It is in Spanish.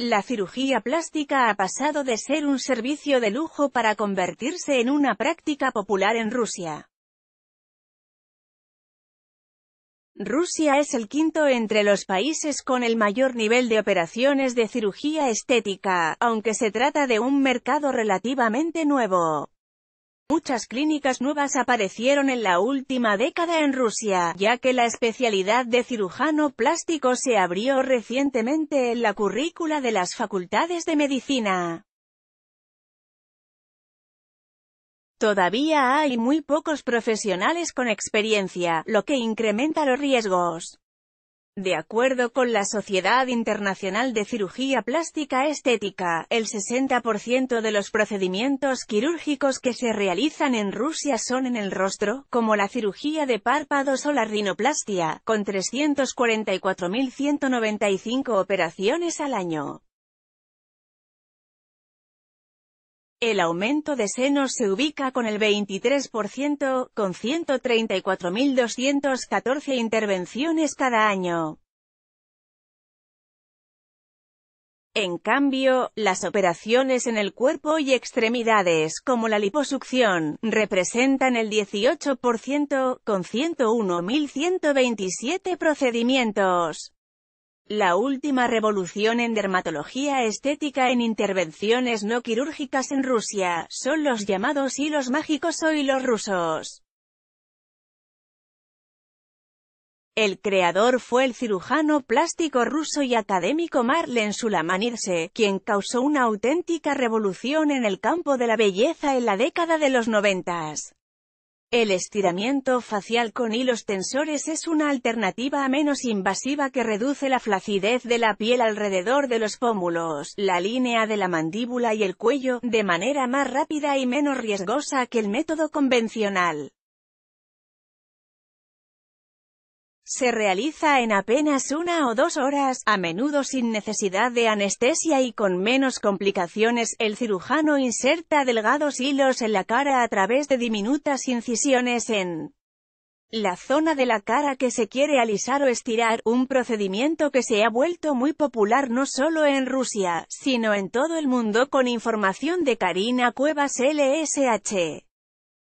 La cirugía plástica ha pasado de ser un servicio de lujo para convertirse en una práctica popular en Rusia. Rusia es el quinto entre los países con el mayor nivel de operaciones de cirugía estética, aunque se trata de un mercado relativamente nuevo. Muchas clínicas nuevas aparecieron en la última década en Rusia, ya que la especialidad de cirujano plástico se abrió recientemente en la currícula de las facultades de medicina. Todavía hay muy pocos profesionales con experiencia, lo que incrementa los riesgos. De acuerdo con la Sociedad Internacional de Cirugía Plástica Estética, el 60% de los procedimientos quirúrgicos que se realizan en Rusia son en el rostro, como la cirugía de párpados o la rinoplastia, con 344.195 operaciones al año. El aumento de senos se ubica con el 23%, con 134.214 intervenciones cada año. En cambio, las operaciones en el cuerpo y extremidades, como la liposucción, representan el 18%, con 101.127 procedimientos. La última revolución en dermatología estética en intervenciones no quirúrgicas en Rusia, son los llamados hilos mágicos o hilos rusos. El creador fue el cirujano plástico ruso y académico Marlen Sulamanirse, quien causó una auténtica revolución en el campo de la belleza en la década de los noventas. El estiramiento facial con hilos tensores es una alternativa menos invasiva que reduce la flacidez de la piel alrededor de los pómulos, la línea de la mandíbula y el cuello, de manera más rápida y menos riesgosa que el método convencional. Se realiza en apenas una o dos horas, a menudo sin necesidad de anestesia y con menos complicaciones. El cirujano inserta delgados hilos en la cara a través de diminutas incisiones en la zona de la cara que se quiere alisar o estirar, un procedimiento que se ha vuelto muy popular no solo en Rusia, sino en todo el mundo con información de Karina Cuevas LSH.